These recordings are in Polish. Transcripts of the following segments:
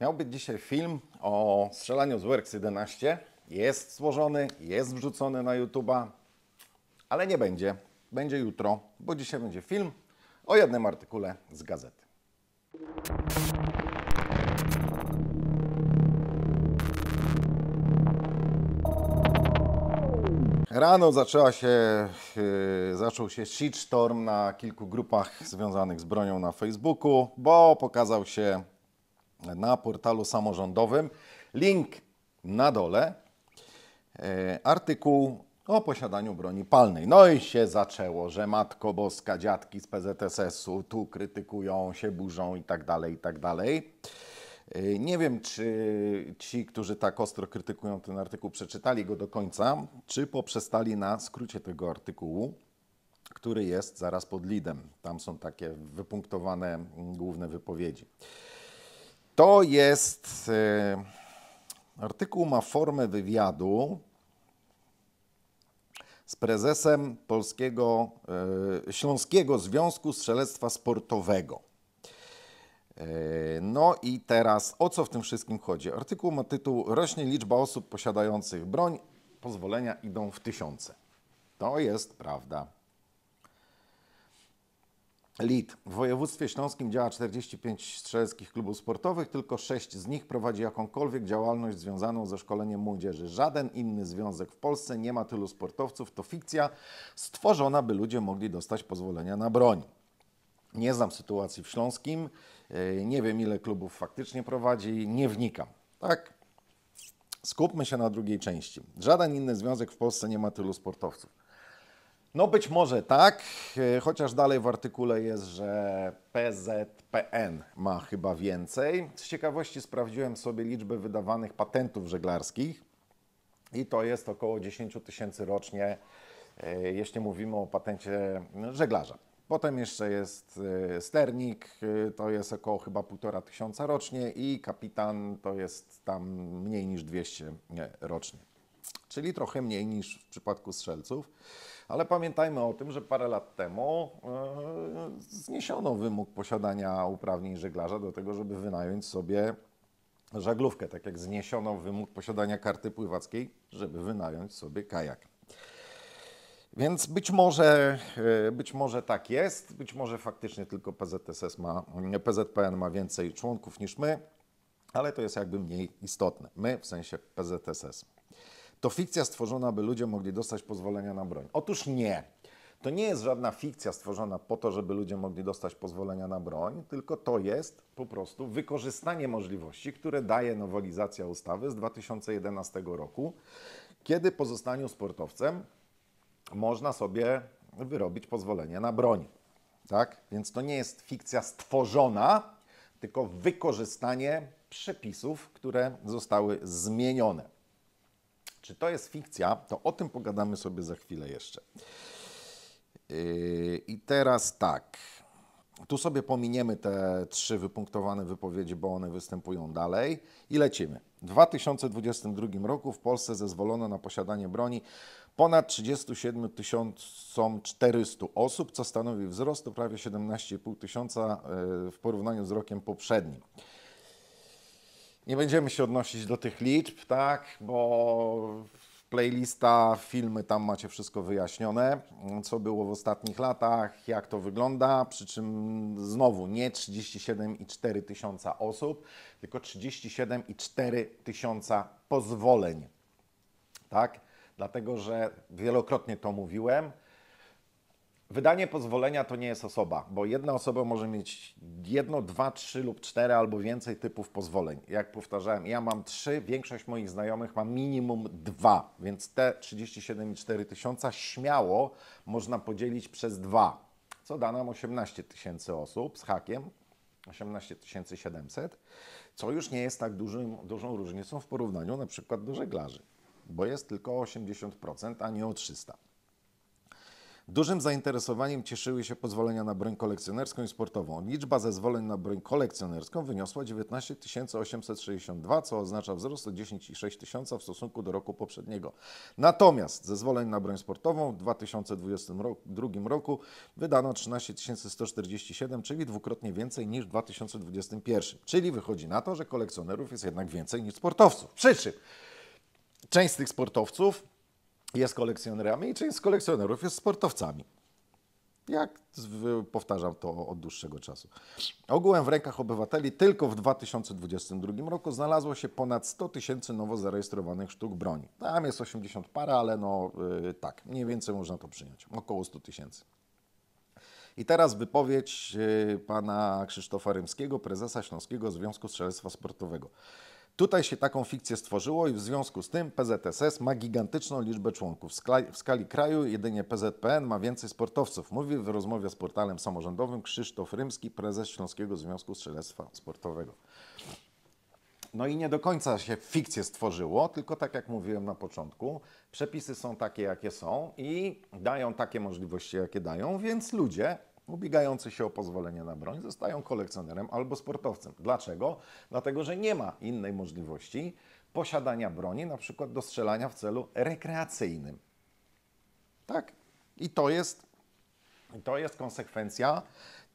Miał być dzisiaj film o strzelaniu z WRX 11. Jest złożony, jest wrzucony na YouTube'a, ale nie będzie. Będzie jutro, bo dzisiaj będzie film o jednym artykule z gazety. Rano zaczęła się, yy, zaczął się shitstorm na kilku grupach związanych z bronią na Facebooku, bo pokazał się na portalu samorządowym. Link na dole. E, artykuł o posiadaniu broni palnej. No i się zaczęło, że Matko Boska, dziadki z PZSS-u tu krytykują, się burzą i tak dalej, i tak dalej. E, nie wiem, czy ci, którzy tak ostro krytykują ten artykuł, przeczytali go do końca, czy poprzestali na skrócie tego artykułu, który jest zaraz pod lidem. Tam są takie wypunktowane mm, główne wypowiedzi. To jest. E, artykuł ma formę wywiadu z prezesem Polskiego e, Śląskiego Związku Strzelectwa Sportowego. E, no i teraz o co w tym wszystkim chodzi? Artykuł ma tytuł Rośnie liczba osób posiadających broń, pozwolenia idą w tysiące. To jest prawda. Lid. W województwie śląskim działa 45 strzelskich klubów sportowych, tylko 6 z nich prowadzi jakąkolwiek działalność związaną ze szkoleniem młodzieży. Żaden inny związek w Polsce nie ma tylu sportowców. To fikcja stworzona, by ludzie mogli dostać pozwolenia na broń. Nie znam sytuacji w Śląskim, e, nie wiem ile klubów faktycznie prowadzi, nie wnikam. Tak, skupmy się na drugiej części. Żaden inny związek w Polsce nie ma tylu sportowców. No być może tak, e, chociaż dalej w artykule jest, że PZPN ma chyba więcej. Z ciekawości sprawdziłem sobie liczbę wydawanych patentów żeglarskich i to jest około 10 tysięcy rocznie, e, jeśli mówimy o patencie żeglarza. Potem jeszcze jest e, sternik, to jest około chyba 1,5 tysiąca rocznie i kapitan to jest tam mniej niż 200 rocznie, czyli trochę mniej niż w przypadku strzelców. Ale pamiętajmy o tym, że parę lat temu e, zniesiono wymóg posiadania uprawnień żeglarza do tego, żeby wynająć sobie żaglówkę, tak jak zniesiono wymóg posiadania karty pływackiej, żeby wynająć sobie kajak. Więc być może, e, być może tak jest, być może faktycznie tylko PZSS ma, PZPN ma więcej członków niż my, ale to jest jakby mniej istotne. My w sensie PZSS to fikcja stworzona, by ludzie mogli dostać pozwolenia na broń. Otóż nie. To nie jest żadna fikcja stworzona po to, żeby ludzie mogli dostać pozwolenia na broń, tylko to jest po prostu wykorzystanie możliwości, które daje nowelizacja ustawy z 2011 roku, kiedy po zostaniu sportowcem można sobie wyrobić pozwolenie na broń. Tak? Więc to nie jest fikcja stworzona, tylko wykorzystanie przepisów, które zostały zmienione. Czy to jest fikcja, to o tym pogadamy sobie za chwilę jeszcze. Yy, I teraz tak. Tu sobie pominiemy te trzy wypunktowane wypowiedzi, bo one występują dalej i lecimy. W 2022 roku w Polsce zezwolono na posiadanie broni ponad 37 400 osób, co stanowi wzrost o prawie 17,5 tysiąca yy, w porównaniu z rokiem poprzednim. Nie będziemy się odnosić do tych liczb, tak, bo playlista, filmy, tam macie wszystko wyjaśnione, co było w ostatnich latach, jak to wygląda, przy czym znowu nie 37,4 tysiąca osób, tylko 37,4 tysiąca pozwoleń, tak, dlatego że wielokrotnie to mówiłem, Wydanie pozwolenia to nie jest osoba, bo jedna osoba może mieć jedno, dwa, trzy lub cztery albo więcej typów pozwoleń. Jak powtarzałem, ja mam trzy, większość moich znajomych ma minimum dwa, więc te 37,4 tysiąca śmiało można podzielić przez dwa, co da nam 18 tysięcy osób z hakiem, 18 700, co już nie jest tak dużym, dużą różnicą w porównaniu na przykład do żeglarzy, bo jest tylko 80%, a nie o 300. Dużym zainteresowaniem cieszyły się pozwolenia na broń kolekcjonerską i sportową. Liczba zezwoleń na broń kolekcjonerską wyniosła 19 862, co oznacza wzrost o 10,6 tysiąca w stosunku do roku poprzedniego. Natomiast zezwoleń na broń sportową w 2022 roku wydano 13 147, czyli dwukrotnie więcej niż w 2021. Czyli wychodzi na to, że kolekcjonerów jest jednak więcej niż sportowców. Przy czym część z tych sportowców jest kolekcjonerami i część z kolekcjonerów jest sportowcami. Jak powtarzam to od dłuższego czasu. Ogółem w rękach obywateli tylko w 2022 roku znalazło się ponad 100 tysięcy nowo zarejestrowanych sztuk broni. Tam jest 80 para, ale no yy, tak, mniej więcej można to przyjąć. Około 100 tysięcy. I teraz wypowiedź yy, pana Krzysztofa Rymskiego, prezesa Śląskiego Związku Strzelectwa Sportowego. Tutaj się taką fikcję stworzyło i w związku z tym PZSS ma gigantyczną liczbę członków. W skali kraju jedynie PZPN ma więcej sportowców, mówi w rozmowie z portalem samorządowym Krzysztof Rymski, prezes Śląskiego Związku Strzelectwa Sportowego. No i nie do końca się fikcję stworzyło, tylko tak jak mówiłem na początku, przepisy są takie, jakie są i dają takie możliwości, jakie dają, więc ludzie ubiegający się o pozwolenie na broń zostają kolekcjonerem albo sportowcem. Dlaczego? Dlatego, że nie ma innej możliwości posiadania broni, na przykład do strzelania w celu rekreacyjnym. Tak? I to jest, to jest konsekwencja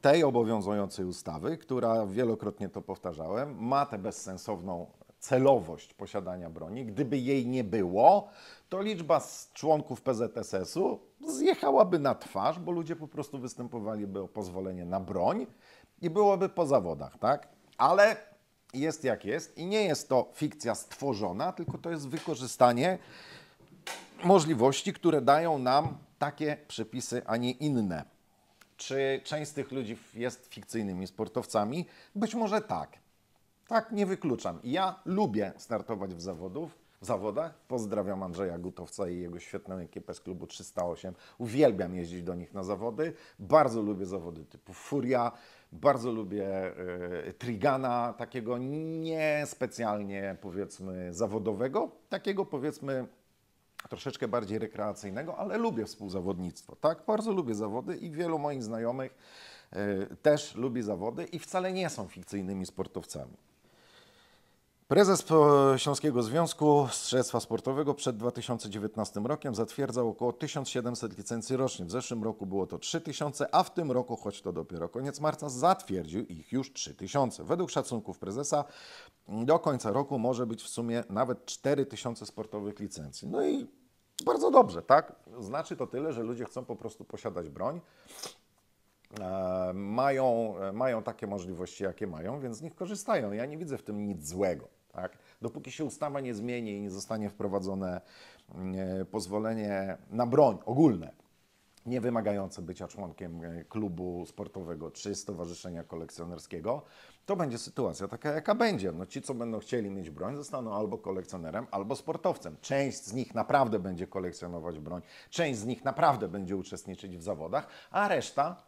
tej obowiązującej ustawy, która wielokrotnie to powtarzałem, ma tę bezsensowną celowość posiadania broni. Gdyby jej nie było, to liczba członków PZSS-u zjechałaby na twarz, bo ludzie po prostu występowaliby o pozwolenie na broń i byłoby po zawodach, tak? Ale jest jak jest i nie jest to fikcja stworzona, tylko to jest wykorzystanie możliwości, które dają nam takie przepisy, a nie inne. Czy część z tych ludzi jest fikcyjnymi sportowcami? Być może tak. Tak, nie wykluczam. Ja lubię startować w, zawodów, w zawodach. Pozdrawiam Andrzeja Gutowca i jego świetną ekipę z klubu 308. Uwielbiam jeździć do nich na zawody. Bardzo lubię zawody typu Furia, bardzo lubię y, Trigana, takiego niespecjalnie powiedzmy zawodowego, takiego powiedzmy troszeczkę bardziej rekreacyjnego, ale lubię współzawodnictwo, tak? Bardzo lubię zawody i wielu moich znajomych y, też lubi zawody i wcale nie są fikcyjnymi sportowcami. Prezes Śląskiego Związku Strzelectwa Sportowego przed 2019 rokiem zatwierdzał około 1700 licencji rocznie. W zeszłym roku było to 3000, a w tym roku, choć to dopiero koniec marca, zatwierdził ich już 3000. Według szacunków prezesa do końca roku może być w sumie nawet 4000 sportowych licencji. No i bardzo dobrze, tak? Znaczy to tyle, że ludzie chcą po prostu posiadać broń. E, mają, e, mają takie możliwości, jakie mają, więc z nich korzystają. Ja nie widzę w tym nic złego. Tak? Dopóki się ustawa nie zmieni i nie zostanie wprowadzone mm, e, pozwolenie na broń ogólne, nie wymagające bycia członkiem e, klubu sportowego czy stowarzyszenia kolekcjonerskiego, to będzie sytuacja taka, jaka będzie. No ci, co będą chcieli mieć broń, zostaną albo kolekcjonerem, albo sportowcem. Część z nich naprawdę będzie kolekcjonować broń, część z nich naprawdę będzie uczestniczyć w zawodach, a reszta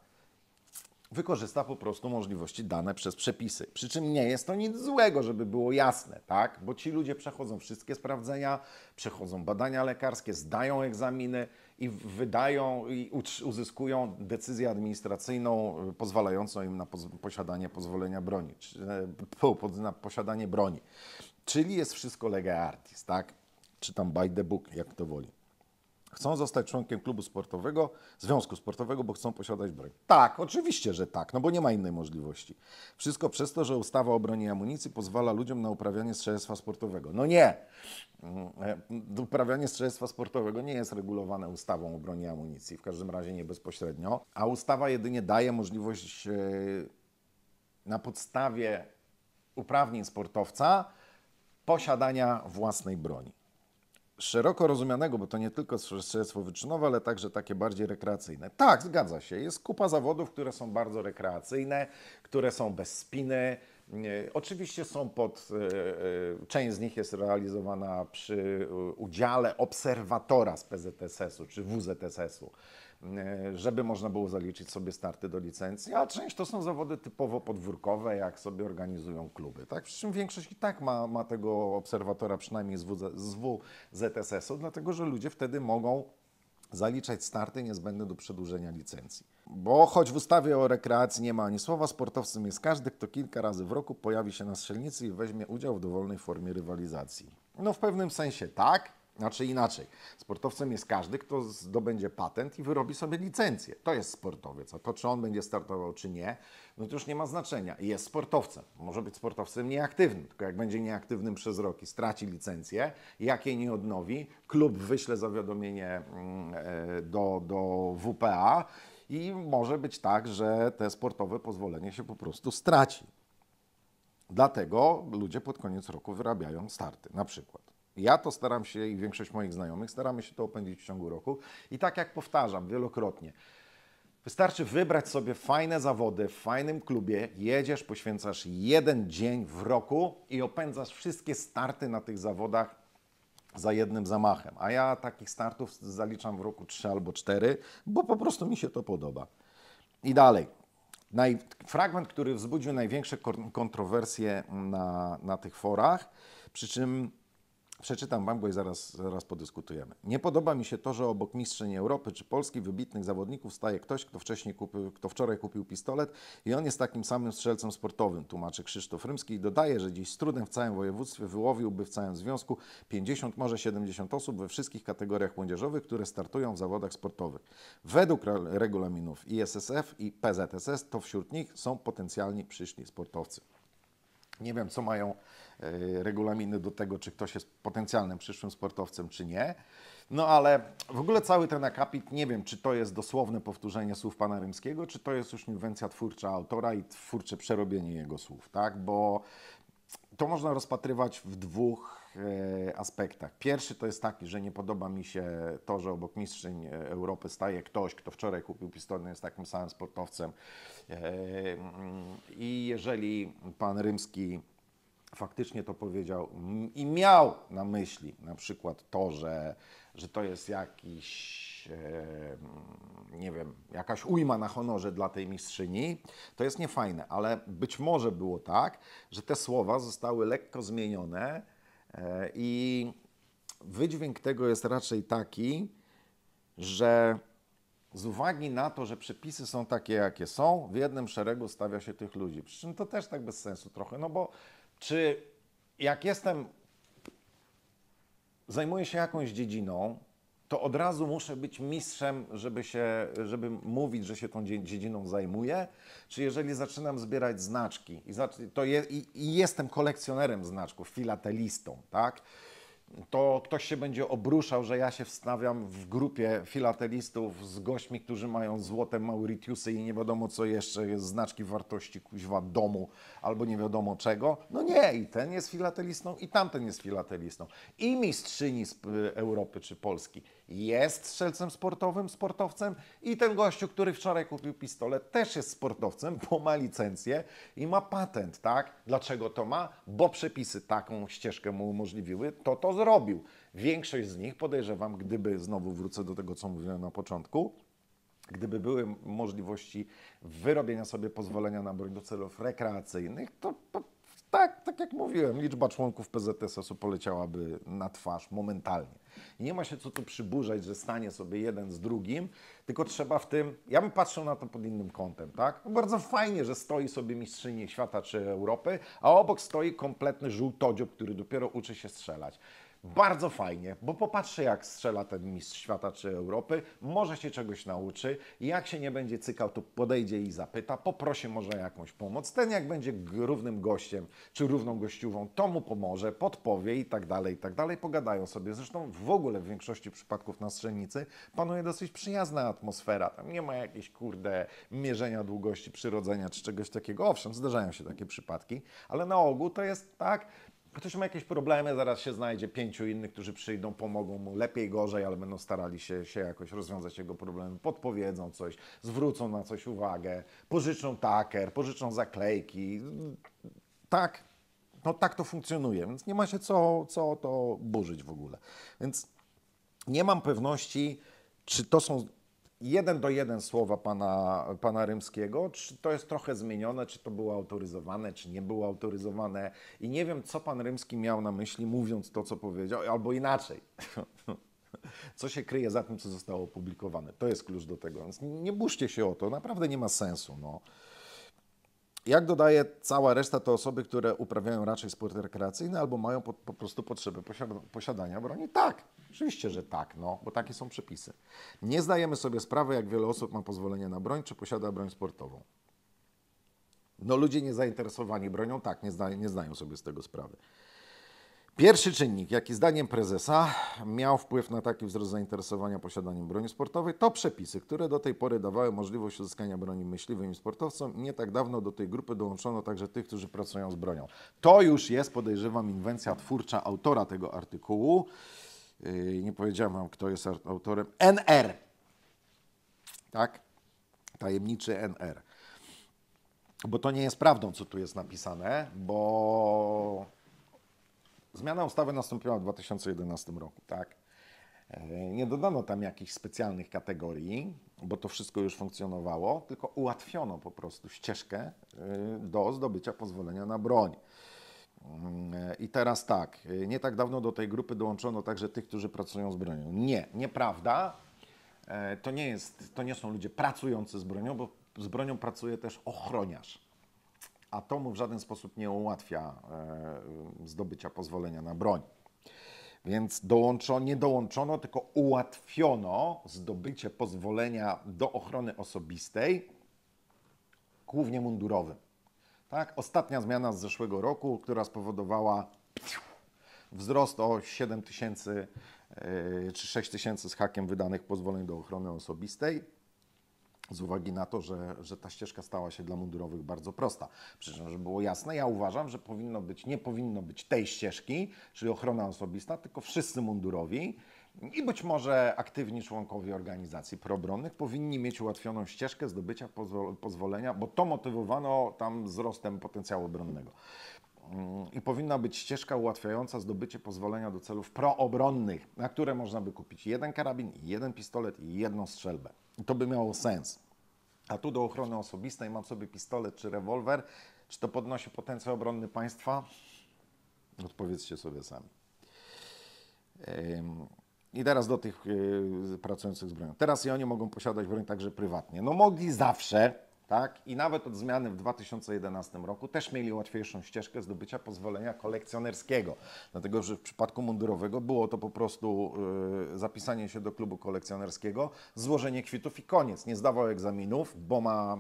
wykorzysta po prostu możliwości dane przez przepisy. Przy czym nie jest to nic złego, żeby było jasne, tak? Bo ci ludzie przechodzą wszystkie sprawdzenia, przechodzą badania lekarskie, zdają egzaminy i wydają i uzyskują decyzję administracyjną y, pozwalającą im na posiadanie pozwolenia broni, e, na posiadanie broni. Czyli jest wszystko lege artis, tak? Czytam by the book, jak to woli chcą zostać członkiem klubu sportowego, związku sportowego, bo chcą posiadać broń. Tak, oczywiście, że tak, no bo nie ma innej możliwości. Wszystko przez to, że ustawa o broni i amunicji pozwala ludziom na uprawianie strzelectwa sportowego. No nie! Mm, e, uprawianie strzelectwa sportowego nie jest regulowane ustawą o broni i amunicji, w każdym razie nie bezpośrednio, a ustawa jedynie daje możliwość e, na podstawie uprawnień sportowca posiadania własnej broni szeroko rozumianego, bo to nie tylko strzelectwo wyczynowe, ale także takie bardziej rekreacyjne. Tak, zgadza się. Jest kupa zawodów, które są bardzo rekreacyjne, które są bez spiny. Oczywiście są pod, e, e, część z nich jest realizowana przy udziale obserwatora z PZSS-u czy WZSS-u, e, żeby można było zaliczyć sobie starty do licencji, a część to są zawody typowo podwórkowe, jak sobie organizują kluby. Tak? Przy czym większość i tak ma, ma tego obserwatora przynajmniej z, z WZSS-u, dlatego że ludzie wtedy mogą zaliczać starty niezbędne do przedłużenia licencji. Bo choć w ustawie o rekreacji nie ma ani słowa, sportowcem jest każdy, kto kilka razy w roku pojawi się na strzelnicy i weźmie udział w dowolnej formie rywalizacji. No w pewnym sensie tak, znaczy inaczej, sportowcem jest każdy, kto zdobędzie patent i wyrobi sobie licencję. To jest sportowiec, a to czy on będzie startował, czy nie, no to już nie ma znaczenia. Jest sportowcem, może być sportowcem nieaktywnym, tylko jak będzie nieaktywnym przez rok i straci licencję, jak jej nie odnowi, klub wyśle zawiadomienie mm, e, do, do WPA i może być tak, że te sportowe pozwolenie się po prostu straci. Dlatego ludzie pod koniec roku wyrabiają starty, na przykład. Ja to staram się i większość moich znajomych staramy się to opędzić w ciągu roku. I tak jak powtarzam wielokrotnie, wystarczy wybrać sobie fajne zawody w fajnym klubie, jedziesz, poświęcasz jeden dzień w roku i opędzasz wszystkie starty na tych zawodach za jednym zamachem. A ja takich startów zaliczam w roku 3 albo 4, bo po prostu mi się to podoba. I dalej. Naj... Fragment, który wzbudził największe kontrowersje na, na tych forach, przy czym Przeczytam wam go i zaraz, zaraz podyskutujemy. Nie podoba mi się to, że obok mistrzyni Europy czy Polski wybitnych zawodników staje ktoś, kto, wcześniej kupił, kto wczoraj kupił pistolet i on jest takim samym strzelcem sportowym, tłumaczy Krzysztof Rymski i dodaje, że dziś z trudem w całym województwie wyłowiłby w całym związku 50, może 70 osób we wszystkich kategoriach młodzieżowych, które startują w zawodach sportowych. Według regulaminów ISSF i PZSS to wśród nich są potencjalni przyszli sportowcy. Nie wiem, co mają E, regulaminy do tego, czy ktoś jest potencjalnym przyszłym sportowcem, czy nie. No ale w ogóle cały ten akapit, nie wiem, czy to jest dosłowne powtórzenie słów pana Rymskiego, czy to jest już inwencja twórcza autora i twórcze przerobienie jego słów, tak? Bo to można rozpatrywać w dwóch e, aspektach. Pierwszy to jest taki, że nie podoba mi się to, że obok mistrzyń e, Europy staje ktoś, kto wczoraj kupił pistolet, jest takim samym sportowcem. Mm, I jeżeli pan Rymski faktycznie to powiedział i miał na myśli na przykład to, że, że to jest jakiś, nie wiem, jakaś ujma na honorze dla tej mistrzyni, to jest niefajne, ale być może było tak, że te słowa zostały lekko zmienione e, i wydźwięk tego jest raczej taki, że z uwagi na to, że przepisy są takie, jakie są, w jednym szeregu stawia się tych ludzi. Przy czym to też tak bez sensu trochę, no bo czy jak jestem, zajmuję się jakąś dziedziną, to od razu muszę być mistrzem, żeby, się, żeby mówić, że się tą dziedziną zajmuję. Czy jeżeli zaczynam zbierać znaczki, to je, i, i jestem kolekcjonerem znaczków, filatelistą, tak? to ktoś się będzie obruszał, że ja się wstawiam w grupie filatelistów z gośćmi, którzy mają złote Mauritiusy i nie wiadomo co jeszcze, jest znaczki wartości kuźwa domu albo nie wiadomo czego. No nie, i ten jest filatelistą, i tamten jest filatelistą. I mistrzyni z Europy czy Polski jest strzelcem sportowym, sportowcem i ten gościu, który wczoraj kupił pistolet, też jest sportowcem, bo ma licencję i ma patent, tak? Dlaczego to ma? Bo przepisy taką ścieżkę mu umożliwiły, to to zrobił. Większość z nich, podejrzewam, gdyby, znowu wrócę do tego, co mówiłem na początku, gdyby były możliwości wyrobienia sobie pozwolenia na broń do celów rekreacyjnych, to, tak, tak jak mówiłem, liczba członków PZS-u poleciałaby na twarz momentalnie. Nie ma się co tu przyburzać, że stanie sobie jeden z drugim, tylko trzeba w tym, ja bym patrzył na to pod innym kątem, tak? No bardzo fajnie, że stoi sobie mistrzyni świata czy Europy, a obok stoi kompletny żółtodziób, który dopiero uczy się strzelać. Bardzo fajnie, bo popatrzę jak strzela ten mistrz świata czy Europy, może się czegoś nauczy, jak się nie będzie cykał, to podejdzie i zapyta, poprosi może jakąś pomoc. Ten jak będzie równym gościem czy równą gościową, to mu pomoże, podpowie i tak dalej, i tak dalej. Pogadają sobie. Zresztą w ogóle w większości przypadków na strzelnicy panuje dosyć przyjazna atmosfera. Tam nie ma jakiejś kurde mierzenia długości przyrodzenia czy czegoś takiego. Owszem, zdarzają się takie przypadki, ale na ogół to jest tak, ktoś ma jakieś problemy, zaraz się znajdzie pięciu innych, którzy przyjdą, pomogą mu lepiej, gorzej, ale będą starali się, się jakoś rozwiązać jego problemy, podpowiedzą coś, zwrócą na coś uwagę, pożyczą taker, pożyczą zaklejki. Tak, no tak to funkcjonuje, więc nie ma się co, co to burzyć w ogóle. Więc nie mam pewności, czy to są jeden do jeden słowa pana, pana Rymskiego, czy to jest trochę zmienione, czy to było autoryzowane, czy nie było autoryzowane i nie wiem, co pan Rymski miał na myśli, mówiąc to, co powiedział, albo inaczej. Co się kryje za tym, co zostało opublikowane? To jest klucz do tego. Więc nie burzcie się o to, naprawdę nie ma sensu. No. Jak dodaje cała reszta to osoby, które uprawiają raczej sporty rekreacyjne albo mają po, po prostu potrzeby posiadania broni? Tak, oczywiście, że tak, no, bo takie są przepisy. Nie zdajemy sobie sprawy, jak wiele osób ma pozwolenie na broń, czy posiada broń sportową. No ludzie niezainteresowani bronią, tak, nie, zda, nie zdają sobie z tego sprawy. Pierwszy czynnik, jaki zdaniem prezesa miał wpływ na taki wzrost zainteresowania posiadaniem broni sportowej, to przepisy, które do tej pory dawały możliwość uzyskania broni myśliwym i sportowcom. Nie tak dawno do tej grupy dołączono także tych, którzy pracują z bronią. To już jest, podejrzewam, inwencja twórcza autora tego artykułu. Yy, nie powiedziałem wam, kto jest autorem. NR. Tak? Tajemniczy NR. Bo to nie jest prawdą, co tu jest napisane, bo Zmiana ustawy nastąpiła w 2011 roku, tak? E, nie dodano tam jakichś specjalnych kategorii, bo to wszystko już funkcjonowało, tylko ułatwiono po prostu ścieżkę e, do zdobycia pozwolenia na broń. E, I teraz tak, nie tak dawno do tej grupy dołączono także tych, którzy pracują z bronią. Nie, nieprawda. To nie, jest, to nie są ludzie pracujący z bronią, bo z bronią pracuje też ochroniarz a to mu w żaden sposób nie ułatwia e, zdobycia pozwolenia na broń. Więc dołączono, nie dołączono, tylko ułatwiono zdobycie pozwolenia do ochrony osobistej, głównie mundurowym. Tak? Ostatnia zmiana z zeszłego roku, która spowodowała wzrost o 7 tysięcy e, czy 6 tysięcy z hakiem wydanych pozwoleń do ochrony osobistej z uwagi na to, że, że ta ścieżka stała się dla mundurowych bardzo prosta. Przy czym, żeby było jasne, ja uważam, że powinno być, nie powinno być tej ścieżki, czyli ochrona osobista, tylko wszyscy mundurowi i być może aktywni członkowie organizacji probronnych powinni mieć ułatwioną ścieżkę zdobycia pozwolenia, bo to motywowano tam wzrostem potencjału obronnego. Mm, i powinna być ścieżka ułatwiająca zdobycie pozwolenia do celów proobronnych, na które można by kupić jeden karabin, jeden pistolet i jedną strzelbę. to by miało sens. A tu do ochrony osobistej mam sobie pistolet czy rewolwer. Czy to podnosi potencjał obronny państwa? Odpowiedzcie sobie sami. I teraz do tych e, pracujących z bronią. Teraz i oni mogą posiadać broń także prywatnie. No mogli zawsze, tak? I nawet od zmiany w 2011 roku też mieli łatwiejszą ścieżkę zdobycia pozwolenia kolekcjonerskiego. Dlatego, że w przypadku mundurowego było to po prostu yy, zapisanie się do klubu kolekcjonerskiego, złożenie kwitów i koniec. Nie zdawał egzaminów, bo ma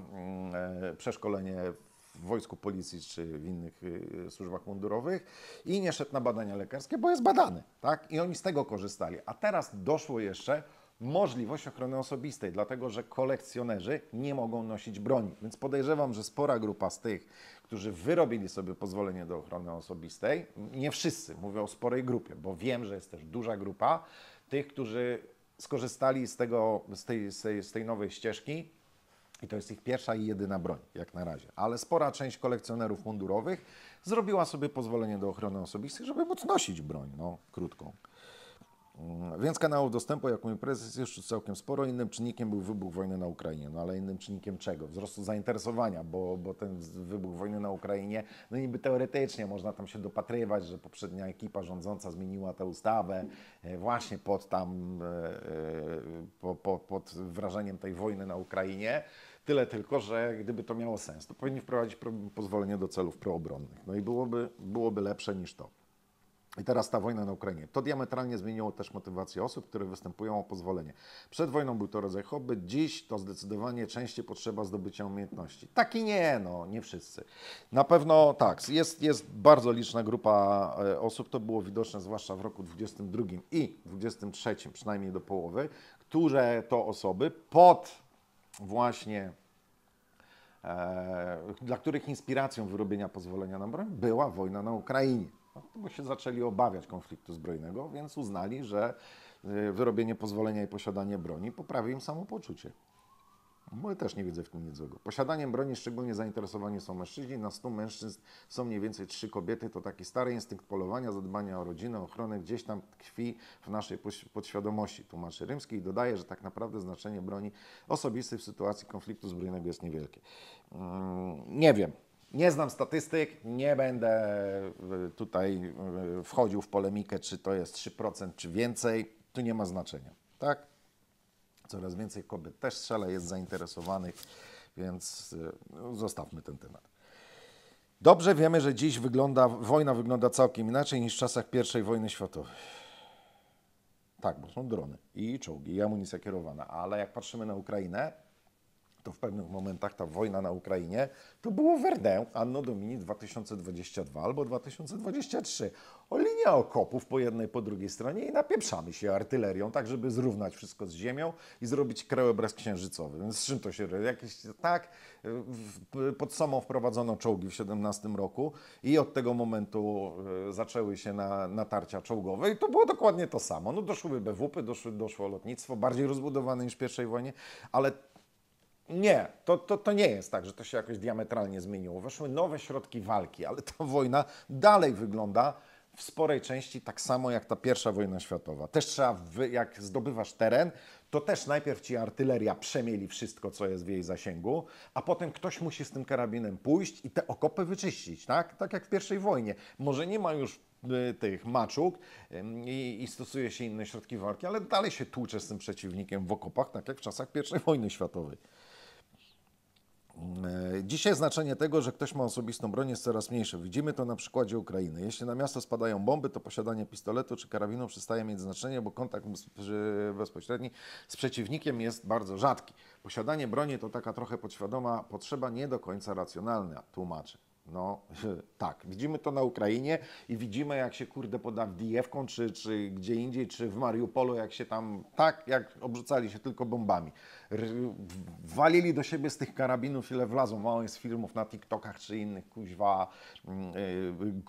yy, przeszkolenie w wojsku policji czy w innych y, y, służbach mundurowych i nie szedł na badania lekarskie, bo jest badany, tak? I oni z tego korzystali. A teraz doszło jeszcze możliwość ochrony osobistej, dlatego że kolekcjonerzy nie mogą nosić broni. Więc podejrzewam, że spora grupa z tych, którzy wyrobili sobie pozwolenie do ochrony osobistej, nie wszyscy, mówię o sporej grupie, bo wiem, że jest też duża grupa tych, którzy skorzystali z, tego, z, tej, z tej, z tej nowej ścieżki i to jest ich pierwsza i jedyna broń, jak na razie. Ale spora część kolekcjonerów mundurowych zrobiła sobie pozwolenie do ochrony osobistej, żeby móc nosić broń, no, krótką. Mm, więc kanałów dostępu jako imprezy jest jeszcze całkiem sporo. Innym czynnikiem był wybuch wojny na Ukrainie, no ale innym czynnikiem czego? Wzrostu zainteresowania, bo, bo ten wybuch wojny na Ukrainie, no niby teoretycznie można tam się dopatrywać, że poprzednia ekipa rządząca zmieniła tę ustawę e, właśnie pod tam, e, e, po, po, pod wrażeniem tej wojny na Ukrainie. Tyle tylko, że gdyby to miało sens, to powinni wprowadzić pozwolenie do celów proobronnych. No i byłoby, byłoby lepsze niż to. I teraz ta wojna na Ukrainie. To diametralnie zmieniło też motywację osób, które występują o pozwolenie. Przed wojną był to rodzaj hobby, dziś to zdecydowanie częściej potrzeba zdobycia umiejętności. Tak i nie, no, nie wszyscy. Na pewno tak, jest, jest bardzo liczna grupa e, osób, to było widoczne zwłaszcza w roku 22 i 23, przynajmniej do połowy, które to osoby pod właśnie e, dla których inspiracją wyrobienia pozwolenia na broń była wojna na Ukrainie. No, bo się zaczęli obawiać konfliktu zbrojnego, więc uznali, że y, wyrobienie pozwolenia i posiadanie broni poprawi im samopoczucie. Bo no, też nie widzę w tym nic złego. Posiadaniem broni szczególnie zainteresowani są mężczyźni. Na 100 mężczyzn są mniej więcej 3 kobiety. To taki stary instynkt polowania, zadbania o rodzinę, ochronę gdzieś tam tkwi w naszej podświadomości, tłumaczy Rymski i dodaje, że tak naprawdę znaczenie broni osobistej w sytuacji konfliktu zbrojnego jest niewielkie. Mm, nie wiem, nie znam statystyk, nie będę e, tutaj e, wchodził w polemikę, czy to jest 3% czy więcej. Tu nie ma znaczenia, tak? Coraz więcej kobiet też strzela, jest zainteresowanych, więc e, no, zostawmy ten temat. Dobrze wiemy, że dziś wygląda, wojna wygląda całkiem inaczej niż w czasach I wojny światowej. Tak, bo są drony i czołgi, i amunicja kierowana, ale jak patrzymy na Ukrainę, to w pewnych momentach ta wojna na Ukrainie, to było Verdun Anno Domini 2022 albo 2023. O linia okopów po jednej, po drugiej stronie i napieprzamy się artylerią, tak żeby zrównać wszystko z ziemią i zrobić krajobraz księżycowy. Więc z czym to się robi? Jakieś tak, pod sobą wprowadzono czołgi w 17 roku i od tego momentu e, zaczęły się na, natarcia czołgowe i to było dokładnie to samo. No doszły BWP, doszło doszło lotnictwo, bardziej rozbudowane niż w pierwszej wojnie, ale nie, to, to, to nie jest tak, że to się jakoś diametralnie zmieniło. Weszły nowe środki walki, ale ta wojna dalej wygląda w sporej części tak samo jak ta pierwsza wojna światowa. Też trzeba, wy, jak zdobywasz teren, to też najpierw ci artyleria przemieli wszystko, co jest w jej zasięgu, a potem ktoś musi z tym karabinem pójść i te okopy wyczyścić, tak? Tak jak w pierwszej wojnie. Może nie ma już y, tych maczuk y, i, y, stosuje się inne środki walki, ale dalej się tłucze z tym przeciwnikiem w okopach, tak jak w czasach pierwszej wojny światowej. E, dzisiaj znaczenie tego, że ktoś ma osobistą broń jest coraz mniejsze. Widzimy to na przykładzie Ukrainy. Jeśli na miasto spadają bomby, to posiadanie pistoletu czy karabinu przestaje mieć znaczenie, bo kontakt bezpośredni z przeciwnikiem jest bardzo rzadki. Posiadanie broni to taka trochę podświadoma potrzeba, nie do końca racjonalna, tłumaczy. No tak, widzimy to na Ukrainie i widzimy jak się kurde pod Avdijewką, czy, czy gdzie indziej, czy w Mariupolu, jak się tam, tak jak obrzucali się tylko bombami. R walili do siebie z tych karabinów, ile wlazło, mało jest filmów na TikTokach czy innych, kuźwa,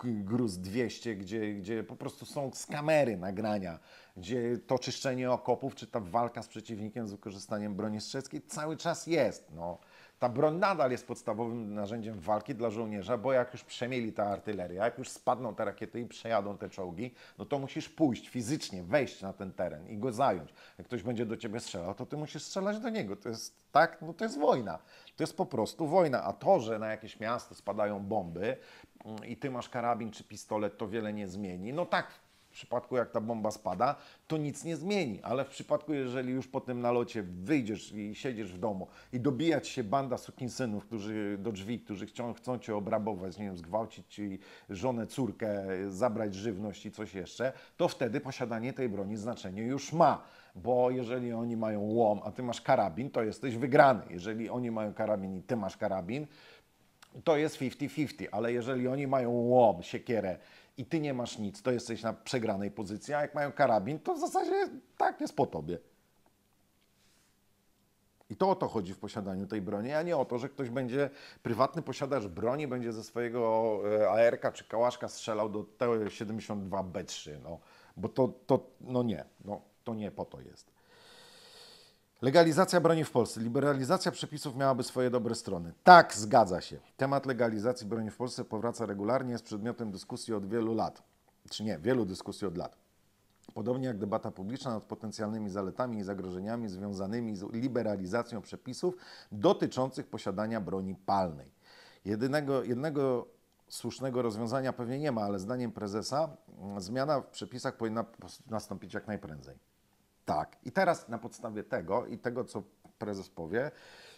yy, gruz 200, gdzie, gdzie po prostu są z kamery nagrania, gdzie to czyszczenie okopów, czy ta walka z przeciwnikiem z wykorzystaniem broni strzeckiej cały czas jest, no. Ta broń nadal jest podstawowym narzędziem walki dla żołnierza, bo jak już przemieli ta artyleria, jak już spadną te rakiety i przejadą te czołgi, no to musisz pójść fizycznie, wejść na ten teren i go zająć. Jak ktoś będzie do ciebie strzelał, to ty musisz strzelać do niego. To jest tak, no to jest wojna. To jest po prostu wojna. A to, że na jakieś miasto spadają bomby mm, i ty masz karabin czy pistolet, to wiele nie zmieni. No tak, w przypadku jak ta bomba spada, to nic nie zmieni, ale w przypadku, jeżeli już po tym nalocie wyjdziesz i siedzisz w domu i dobijać się banda sukinsynów którzy, do drzwi, którzy chcą, chcą cię obrabować, nie wiem, zgwałcić ci żonę, córkę, zabrać żywność i coś jeszcze, to wtedy posiadanie tej broni znaczenie już ma bo jeżeli oni mają łom, a ty masz karabin, to jesteś wygrany. Jeżeli oni mają karabin i ty masz karabin, to jest 50-50, ale jeżeli oni mają łom, siekierę i ty nie masz nic, to jesteś na przegranej pozycji, a jak mają karabin, to w zasadzie tak jest po tobie. I to o to chodzi w posiadaniu tej broni, a nie o to, że ktoś będzie, prywatny posiadacz broni, będzie ze swojego e, AR-ka czy kałaszka strzelał do T-72B3, no, bo to, to, no nie, no, to nie po to jest. Legalizacja broni w Polsce. Liberalizacja przepisów miałaby swoje dobre strony. Tak, zgadza się. Temat legalizacji broni w Polsce powraca regularnie, jest przedmiotem dyskusji od wielu lat. Czy nie, wielu dyskusji od lat. Podobnie jak debata publiczna nad potencjalnymi zaletami i zagrożeniami związanymi z liberalizacją przepisów dotyczących posiadania broni palnej. Jedynego, jednego słusznego rozwiązania pewnie nie ma, ale zdaniem prezesa mm, zmiana w przepisach powinna nastąpić jak najprędzej. Tak. I teraz na podstawie tego i tego, co prezes powie,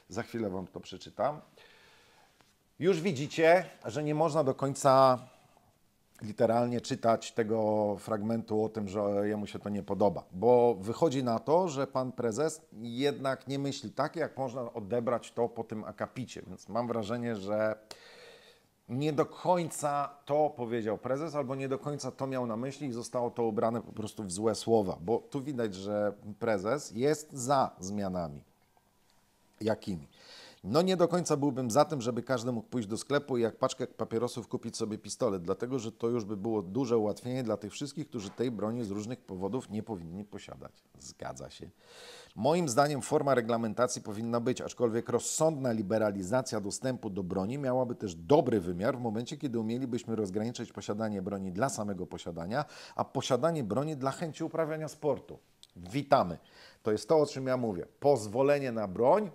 za chwilę Wam to przeczytam, już widzicie, że nie można do końca literalnie czytać tego fragmentu o tym, że jemu się to nie podoba, bo wychodzi na to, że pan prezes jednak nie myśli tak, jak można odebrać to po tym akapicie, więc mam wrażenie, że nie do końca to powiedział prezes, albo nie do końca to miał na myśli i zostało to ubrane po prostu w złe słowa, bo tu widać, że prezes jest za zmianami. Jakimi? No nie do końca byłbym za tym, żeby każdy mógł pójść do sklepu i jak paczkę papierosów kupić sobie pistolet, dlatego że to już by było duże ułatwienie dla tych wszystkich, którzy tej broni z różnych powodów nie powinni posiadać. Zgadza się. Moim zdaniem forma reglamentacji powinna być, aczkolwiek rozsądna liberalizacja dostępu do broni miałaby też dobry wymiar w momencie, kiedy umielibyśmy rozgraniczyć posiadanie broni dla samego posiadania, a posiadanie broni dla chęci uprawiania sportu. Witamy. To jest to, o czym ja mówię. Pozwolenie na broń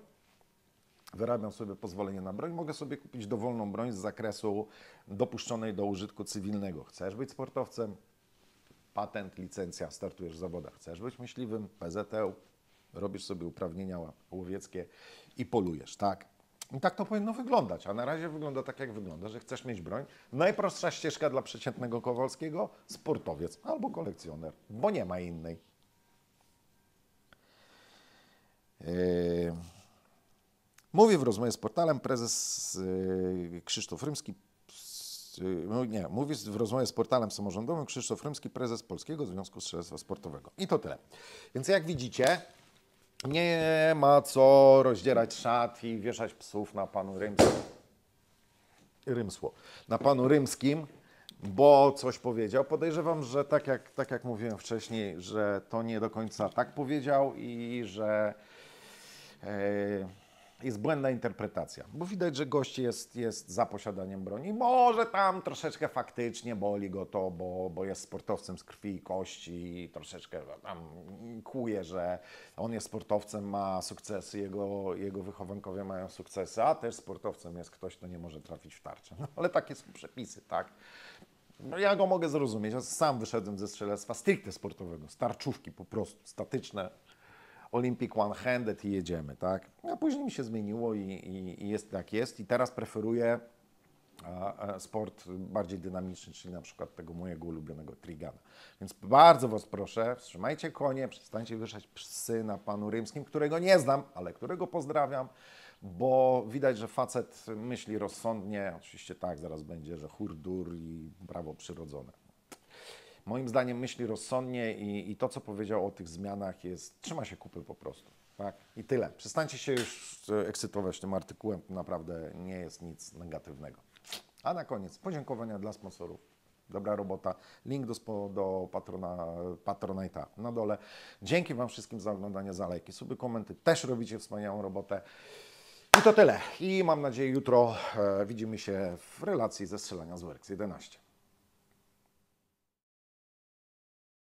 wyrabiam sobie pozwolenie na broń, mogę sobie kupić dowolną broń z zakresu dopuszczonej do użytku cywilnego. Chcesz być sportowcem? Patent, licencja, startujesz w zawodach. Chcesz być myśliwym? PZL, robisz sobie uprawnienia łowieckie i polujesz, tak? I tak to powinno wyglądać, a na razie wygląda tak, jak wygląda, że chcesz mieć broń. Najprostsza ścieżka dla przeciętnego Kowalskiego – sportowiec albo kolekcjoner, bo nie ma innej. Yy... Mówi w rozmowie z portalem prezes y, Krzysztof Rymski, y, no nie, mówi w rozmowie z portalem samorządowym Krzysztof Rymski, prezes Polskiego Związku Strzelectwa Sportowego. I to tyle. Więc jak widzicie, nie ma co rozdzierać szat i wieszać psów na panu Rymskim. Rymsło. Na panu Rymskim, bo coś powiedział. Podejrzewam, że tak jak, tak jak mówiłem wcześniej, że to nie do końca tak powiedział i że. Yy, jest błędna interpretacja, bo widać, że gość jest, jest za posiadaniem broni. Może tam troszeczkę faktycznie boli go to, bo, bo jest sportowcem z krwi i kości i troszeczkę tam kuje, że on jest sportowcem, ma sukcesy, jego, jego wychowankowie mają sukcesy, a też sportowcem jest ktoś, kto nie może trafić w tarczę. No, ale takie są przepisy, tak? No, ja go mogę zrozumieć. Ja sam wyszedłem ze strzelectwa stricte sportowego, starczówki po prostu, statyczne Olympic One Handed i jedziemy, tak? A no, później mi się zmieniło i, i, i jest tak jest i teraz preferuję e, e, sport bardziej dynamiczny, czyli na przykład tego mojego ulubionego trigana. Więc bardzo Was proszę, wstrzymajcie konie, przestańcie wyszać psy na panu rymskim, którego nie znam, ale którego pozdrawiam, bo widać, że facet myśli rozsądnie, oczywiście tak, zaraz będzie, że hurdur i prawo przyrodzone moim zdaniem myśli rozsądnie i, i to, co powiedział o tych zmianach, jest trzyma się kupy po prostu. Tak? I tyle. Przestańcie się już e, ekscytować tym artykułem, to naprawdę nie jest nic negatywnego. A na koniec podziękowania dla sponsorów. Dobra robota. Link do, do patrona, Patronite'a na dole. Dzięki Wam wszystkim za oglądanie, za lajki, suby, komenty. Też robicie wspaniałą robotę. I to tyle. I mam nadzieję jutro e, widzimy się w relacji ze strzelania z WRX 11.